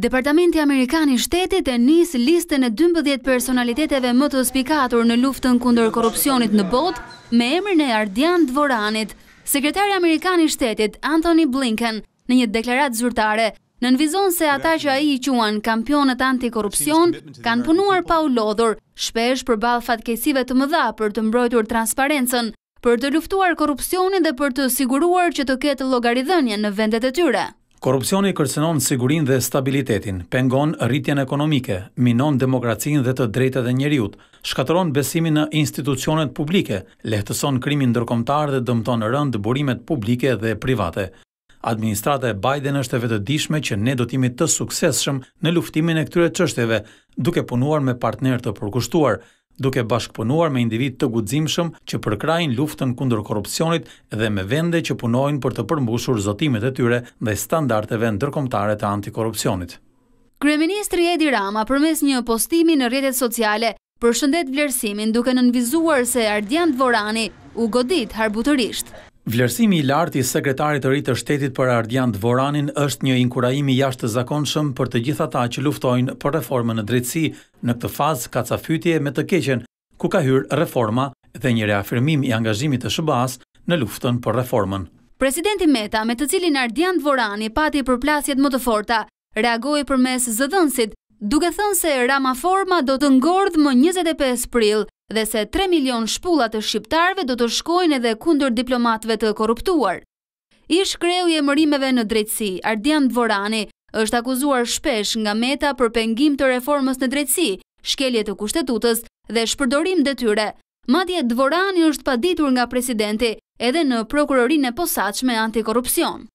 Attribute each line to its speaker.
Speaker 1: Departamenti Amerikani shtetit e njës listën e 12 personaliteteve më të spikatur në luftën kundër korupcionit në bot me emër në Ardian Dvoranit. Sekretari Amerikani shtetit, Anthony Blinken, në një deklarat zyrtare, në nënvizon se ata që a i quan kampionët antikorupcion, kanë punuar pa u lodhur, shpesh për balë fatkesive të mëdha për të mbrojtur transparentën, për të luftuar korupcionin dhe për të siguruar që të ketë logarithënje në vendet e tyre.
Speaker 2: Korrupsioni kërcënon sigurinë dhe stabilitetin, pengon rritjen ekonomike, minon demokracinë dhe të drejtat e njeriut, shkatëron besimin në institucionet publike, lehtëson krimin ndërkombëtar dhe dëmton rënd burimet publike dhe private. Administrata e Biden është e vetëdijshme që ne do të jemi të suksesshëm në luftimin e këtyre çështjeve, duke punuar me partnerë të përkushtuar duke bashkëpunuar me individ të guximshëm që përkrajnë luftën kundër korupcionit dhe me vende që punojnë për të përmbushur zotimet e tyre dhe standarteve ndërkombëtare të antikorupcionit.
Speaker 1: Kryeministri Edi Rama përmes një postimi në rjetet sociale për shëndet vlerësimin duke nënvizuar se Ardian Dvorani u godit harbutërisht.
Speaker 2: Vlerësimi i lartë i sekretarit të ri të shtetit për Ardian Dvoranin është një inkurajim i jashtëzakonshëm për të gjithë ata që luftojnë për reformën në drejtësi. Në këtë fazë ka ca me të keqen, ku ka hyrë reforma dhe një reafirmim i angazhimit të SBA-s në luftën për reformën.
Speaker 1: Presidenti Meta, me të cilin Ardian Dvorani pati përplasjet më të forta, reagoi përmes zëdhënësit, duke thënë se Ramaforma do të ngordhë më 25 prill dhe se 3 milion shpullat të shqiptarve do të shkojnë edhe kundur diplomatve të korruptuar. Ish kreu i emërimeve në drejtësi, Ardian Dvorani është akuzuar shpesh nga meta për pengim të reformës në drejtësi, shkelje të kushtetutës dhe shpërdorim dhe tyre. Madje Dvorani është paditur nga presidenti edhe në prokurorin e posaqme antikorupcion.